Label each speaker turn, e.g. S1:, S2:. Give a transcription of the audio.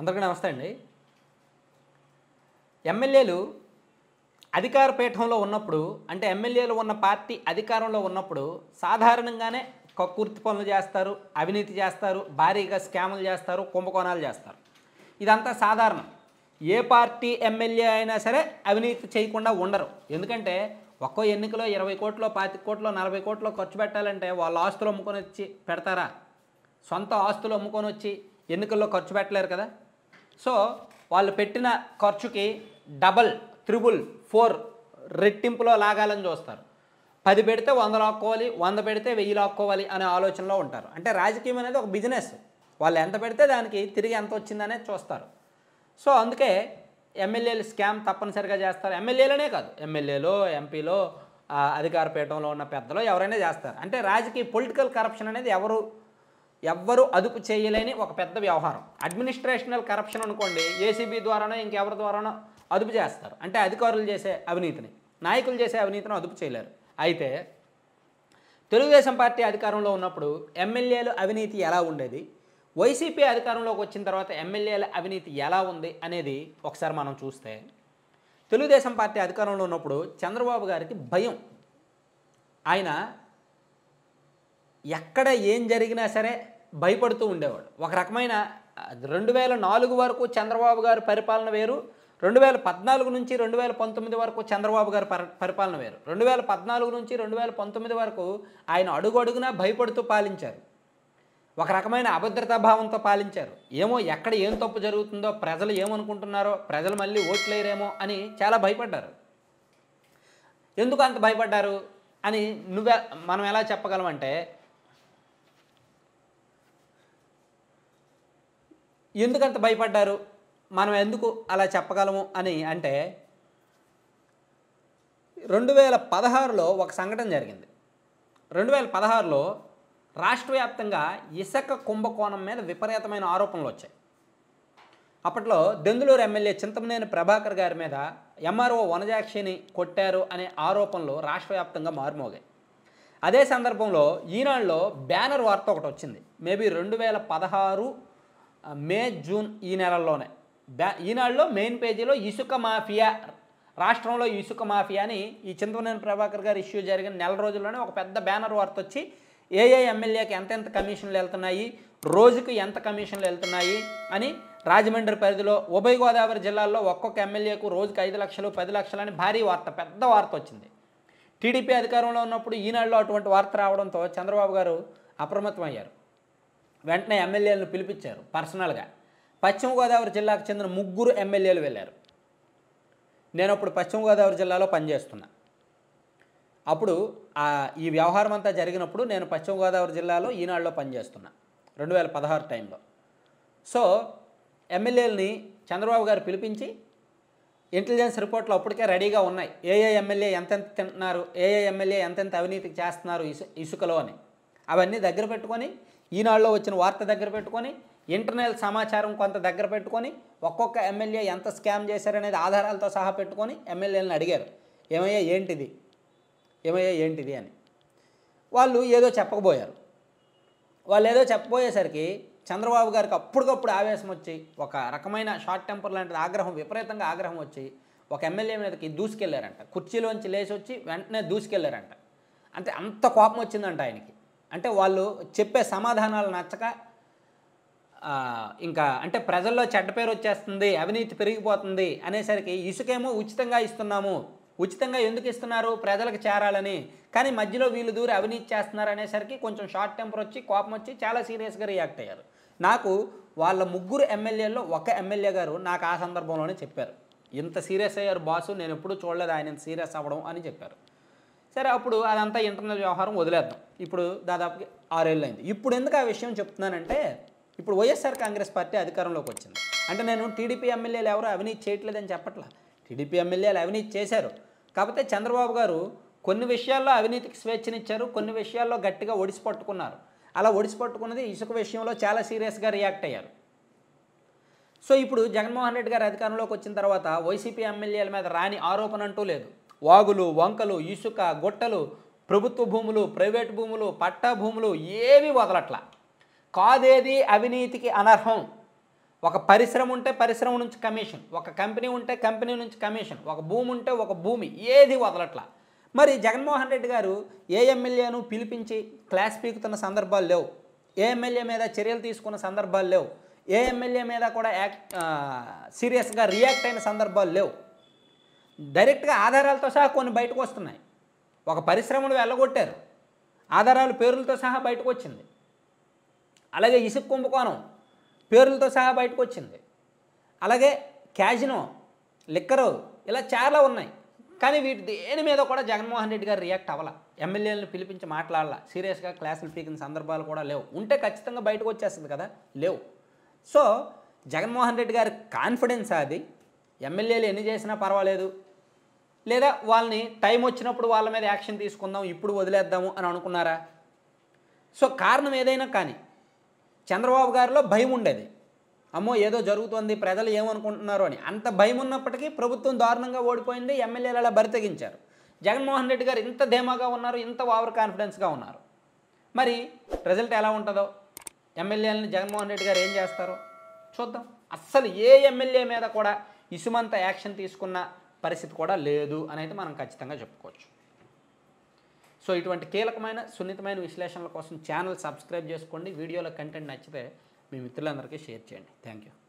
S1: అందరికీ నమస్తే అండి ఎమ్మెల్యేలు అధికార పీఠంలో ఉన్నప్పుడు అంటే ఎమ్మెల్యేలు ఉన్న పార్టీ అధికారంలో ఉన్నప్పుడు సాధారణంగానే కక్కుర్తి పనులు చేస్తారు అవినీతి చేస్తారు భారీగా స్కాములు చేస్తారు కుంభకోణాలు చేస్తారు ఇదంతా సాధారణం ఏ పార్టీ ఎమ్మెల్యే అయినా సరే అవినీతి చేయకుండా ఉండరు ఎందుకంటే ఒక్కో ఎన్నికలో ఇరవై కోట్లో పాతిక కోట్లో నలభై కోట్లో ఖర్చు పెట్టాలంటే వాళ్ళ ఆస్తులు అమ్ముకొని వచ్చి పెడతారా సొంత ఆస్తులు అమ్ముకొని వచ్చి ఎన్నికల్లో ఖర్చు పెట్టలేరు కదా సో వాళ్ళు పెట్టిన ఖర్చుకి డబల్ త్రిబుల్ ఫోర్ రెట్టింపులో లాగాలని చూస్తారు పది పెడితే వంద లాక్కోవాలి వంద పెడితే వెయ్యి లాక్కోవాలి అనే ఆలోచనలో ఉంటారు అంటే రాజకీయం అనేది ఒక బిజినెస్ వాళ్ళు ఎంత పెడితే దానికి తిరిగి ఎంత వచ్చిందనే చూస్తారు సో అందుకే ఎమ్మెల్యేలు స్కామ్ తప్పనిసరిగా చేస్తారు ఎమ్మెల్యేలనే కాదు ఎమ్మెల్యేలో ఎంపీలో అధికార పీఠంలో ఉన్న పెద్దలు ఎవరైనా చేస్తారు అంటే రాజకీయ పొలిటికల్ కరప్షన్ అనేది ఎవరు ఎవ్వరూ అదుపు చేయలేని ఒక పెద్ద వ్యవహారం అడ్మినిస్ట్రేషనల్ కరప్షన్ అనుకోండి ఏసీబీ ద్వారానో ఇంకెవరి ద్వారానో అదుపు చేస్తారు అంటే అధికారులు చేసే అవినీతిని నాయకులు చేసే అవినీతిని అదుపు చేయలేరు అయితే తెలుగుదేశం పార్టీ అధికారంలో ఉన్నప్పుడు ఎమ్మెల్యేలు అవినీతి ఎలా ఉండేది వైసీపీ అధికారంలోకి వచ్చిన తర్వాత ఎమ్మెల్యేల అవినీతి ఎలా ఉంది అనేది ఒకసారి మనం చూస్తే తెలుగుదేశం పార్టీ అధికారంలో ఉన్నప్పుడు చంద్రబాబు గారికి భయం ఆయన ఎక్కడ ఏం జరిగినా సరే భయపడుతూ ఉండేవాడు ఒక రకమైన రెండు వేల నాలుగు వరకు చంద్రబాబు గారు పరిపాలన వేరు రెండు వేల పద్నాలుగు నుంచి రెండు వేల పంతొమ్మిది వరకు చంద్రబాబు గారు పరిపాలన వేరు రెండు వేల పద్నాలుగు నుంచి రెండు వేల పంతొమ్మిది వరకు ఆయన అడుగు అడుగునా భయపడుతూ పాలించారు ఒక రకమైన అభద్రతా భావంతో పాలించారు ఏమో ఎక్కడ ఏం తప్పు జరుగుతుందో ప్రజలు ఏమనుకుంటున్నారో ప్రజలు మళ్ళీ ఓట్లేరేమో అని చాలా భయపడ్డారు ఎందుకు అంత భయపడ్డారు అని నువ్వే మనం ఎలా చెప్పగలమంటే ఎందుకంత భయపడ్డారు మనం ఎందుకు అలా చెప్పగలము అని అంటే రెండు వేల పదహారులో ఒక సంఘటన జరిగింది రెండు వేల పదహారులో రాష్ట్ర వ్యాప్తంగా ఇసుక కుంభకోణం మీద విపరీతమైన ఆరోపణలు వచ్చాయి అప్పట్లో దెందులూరు ఎమ్మెల్యే చింతమనేని ప్రభాకర్ గారి మీద ఎంఆర్ఓ వనజాక్షిని కొట్టారు అనే ఆరోపణలు రాష్ట్ర మారుమోగాయి అదే సందర్భంలో ఈనాడులో బ్యానర్ వార్త ఒకటి వచ్చింది మేబీ రెండు వేల పదహారు మే జూన్ ఈ నెలల్లోనే బ్యా ఈనాడులో మెయిన్ పేజీలో ఇసుక మాఫియా రాష్ట్రంలో ఇసుక మాఫియా అని ఈ చింతవనేని ప్రభాకర్ గారు ఇష్యూ జరిగిన నెల రోజుల్లోనే ఒక పెద్ద బ్యానర్ వార్త వచ్చి ఏఏ ఎమ్మెల్యేకి ఎంతెంత కమిషన్లు వెళ్తున్నాయి రోజుకు ఎంత కమిషన్లు వెళ్తున్నాయి అని రాజమండ్రి పరిధిలో ఉభయ గోదావరి జిల్లాల్లో ఒక్కొక్క ఎమ్మెల్యేకు రోజుకు ఐదు లక్షలు పది లక్షలు అని భారీ వార్త పెద్ద వార్త వచ్చింది టీడీపీ అధికారంలో ఉన్నప్పుడు ఈనాడులో అటువంటి వార్త రావడంతో చంద్రబాబు గారు అప్రమత్తమయ్యారు వెంటనే ఎమ్మెల్యేలను పిలిపించారు పర్సనల్గా పశ్చిమ గోదావరి జిల్లాకు చెందిన ముగ్గురు ఎమ్మెల్యేలు వెళ్ళారు నేను అప్పుడు పశ్చిమ గోదావరి జిల్లాలో పనిచేస్తున్నా అప్పుడు ఈ వ్యవహారం అంతా జరిగినప్పుడు నేను పశ్చిమ గోదావరి జిల్లాలో ఈనాడులో పనిచేస్తున్నా రెండు వేల పదహారు టైంలో సో ఎమ్మెల్యేలని చంద్రబాబు గారు పిలిపించి ఇంటెలిజెన్స్ రిపోర్ట్లు అప్పటికే రెడీగా ఉన్నాయి ఏఏ ఎమ్మెల్యే ఎంతెంత తింటున్నారు ఏఏ ఎమ్మెల్యే ఎంతెంత అవినీతికి చేస్తున్నారు ఇసు ఇసుకలో అని అవన్నీ దగ్గర పెట్టుకొని ఈనాడులో వచ్చిన వార్త దగ్గర పెట్టుకొని ఇంటర్నల్ సమాచారం కొంత దగ్గర పెట్టుకొని ఒక్కొక్క ఎమ్మెల్యే ఎంత స్కామ్ చేశారనేది ఆధారాలతో సహా పెట్టుకొని ఎమ్మెల్యేలను అడిగారు ఏమయ్యా ఏంటిది ఏమయ్యా ఏంటిది అని వాళ్ళు ఏదో చెప్పకపోయారు వాళ్ళు ఏదో చెప్పబోయేసరికి చంద్రబాబు గారికి అప్పటికప్పుడు ఆవేశం వచ్చి ఒక రకమైన షార్ట్ టెంపర్ లాంటిది ఆగ్రహం విపరీతంగా ఆగ్రహం వచ్చి ఒక ఎమ్మెల్యే మీదకి దూసుకెళ్లారంట కుర్చీలోంచి లేచి వచ్చి వెంటనే దూసుకెళ్లారంట అంటే అంత కోపం వచ్చిందంట ఆయనకి అంటే వాళ్ళు చెప్పే సమాధానాలు నచ్చక ఇంకా అంటే ప్రజల్లో చెడ్డ పేరు వచ్చేస్తుంది అవినీతి పెరిగిపోతుంది అనేసరికి ఇసుకేమో ఉచితంగా ఇస్తున్నాము ఉచితంగా ఎందుకు ఇస్తున్నారు ప్రజలకు చేరాలని కానీ మధ్యలో వీళ్ళు దూరి అవినీతి చేస్తున్నారు అనేసరికి కొంచెం షార్ట్ టెంపర్ వచ్చి కోపం వచ్చి చాలా సీరియస్గా రియాక్ట్ అయ్యారు నాకు వాళ్ళ ముగ్గురు ఎమ్మెల్యేల్లో ఒక ఎమ్మెల్యే గారు నాకు ఆ సందర్భంలోనే చెప్పారు ఇంత సీరియస్ అయ్యారు బాసు నేను ఎప్పుడూ చూడలేదు ఆయన సీరియస్ అవ్వడం అని చెప్పారు సరే అప్పుడు అదంతా ఇంటర్నల్ వ్యవహారం వదిలేద్దాం ఇప్పుడు దాదాపు ఆరేళ్ళు అయింది ఇప్పుడు ఎందుకు ఆ విషయం చెప్తున్నానంటే ఇప్పుడు వైఎస్ఆర్ కాంగ్రెస్ పార్టీ అధికారంలోకి వచ్చింది అంటే నేను టీడీపీ ఎమ్మెల్యేలు ఎవరు అవినీతి చేయట్లేదని చెప్పట్లా టీడీపీ ఎమ్మెల్యేలు అవినీతి చేశారు కాకపోతే చంద్రబాబు గారు కొన్ని విషయాల్లో అవినీతికి స్వేచ్ఛనిచ్చారు కొన్ని విషయాల్లో గట్టిగా ఒడిసి పట్టుకున్నారు అలా ఒడిసి పట్టుకున్నది ఇసుక విషయంలో చాలా సీరియస్గా రియాక్ట్ అయ్యారు సో ఇప్పుడు జగన్మోహన్ రెడ్డి గారు అధికారంలోకి వచ్చిన తర్వాత వైసీపీ ఎమ్మెల్యేల మీద రాని ఆరోపణ అంటూ లేదు వాగులు వంకలు ఇసుక గొట్టలు ప్రభుత్వ భూములు ప్రైవేట్ భూములు పట్టా భూములు ఏవి వదలట్ల కాదేది అవినీతికి అనర్హం ఒక పరిశ్రమ ఉంటే పరిశ్రమ నుంచి కమిషన్ ఒక కంపెనీ ఉంటే కంపెనీ నుంచి కమిషన్ ఒక భూమి ఉంటే ఒక భూమి ఏది వదలట్ల మరి జగన్మోహన్ రెడ్డి గారు ఏ ఎమ్మెల్యేను పిలిపించి క్లాస్ పీకుతున్న సందర్భాలు లేవు ఏ ఎమ్మెల్యే మీద చర్యలు తీసుకున్న సందర్భాలు లేవు ఏ ఎమ్మెల్యే మీద కూడా యాక్ సీరియస్గా రియాక్ట్ అయిన సందర్భాలు లేవు డైరెక్ట్గా ఆధారాలతో సహా కొన్ని బయటకు వస్తున్నాయి ఒక పరిశ్రమను వెళ్ళగొట్టారు ఆధారాలు పేర్లతో సహా బయటకు వచ్చింది అలాగే ఇసుక కుంభకోణం పేర్లతో సహా బయటకు వచ్చింది అలాగే క్యాజినో లిక్కరు ఇలా చాలా ఉన్నాయి కానీ వీటి దేని మీద కూడా జగన్మోహన్ రెడ్డి గారు రియాక్ట్ అవ్వాల ఎమ్మెల్యేలను పిలిపించి మాట్లాడాల సీరియస్గా క్లాసులు పీకిన సందర్భాలు కూడా లేవు ఉంటే ఖచ్చితంగా బయటకు వచ్చేస్తుంది కదా లేవు సో జగన్మోహన్ రెడ్డి గారి కాన్ఫిడెన్స్ అది ఎమ్మెల్యేలు ఎన్ని చేసినా పర్వాలేదు లేదా వాళ్ళని టైం వచ్చినప్పుడు వాళ్ళ మీద యాక్షన్ తీసుకుందాం ఇప్పుడు వదిలేద్దాము అని అనుకున్నారా సో కారణం ఏదైనా కానీ చంద్రబాబు గారిలో భయం ఉండేది అమ్మో ఏదో జరుగుతోంది ప్రజలు ఏమనుకుంటున్నారు అని అంత భయం ఉన్నప్పటికీ ప్రభుత్వం దారుణంగా ఓడిపోయింది ఎమ్మెల్యేలు అలా బరితెగించారు జగన్మోహన్ రెడ్డి గారు ఇంత ధీమాగా ఉన్నారు ఇంత ఓవర్ కాన్ఫిడెన్స్గా ఉన్నారు మరి రిజల్ట్ ఎలా ఉంటుందో ఎమ్మెల్యేలను జగన్మోహన్ రెడ్డి గారు ఏం చేస్తారో చూద్దాం అస్సలు ఏ ఎమ్మెల్యే మీద కూడా ఇసుమంత యాక్షన్ తీసుకున్నా పరిస్థితి కూడా లేదు అని అయితే మనం ఖచ్చితంగా చెప్పుకోవచ్చు సో ఇటువంటి కీలకమైన సున్నితమైన విశ్లేషణల కోసం ఛానల్ సబ్స్క్రైబ్ చేసుకోండి వీడియోలో కంటెంట్ నచ్చితే మీ మిత్రులందరికీ షేర్ చేయండి థ్యాంక్ యూ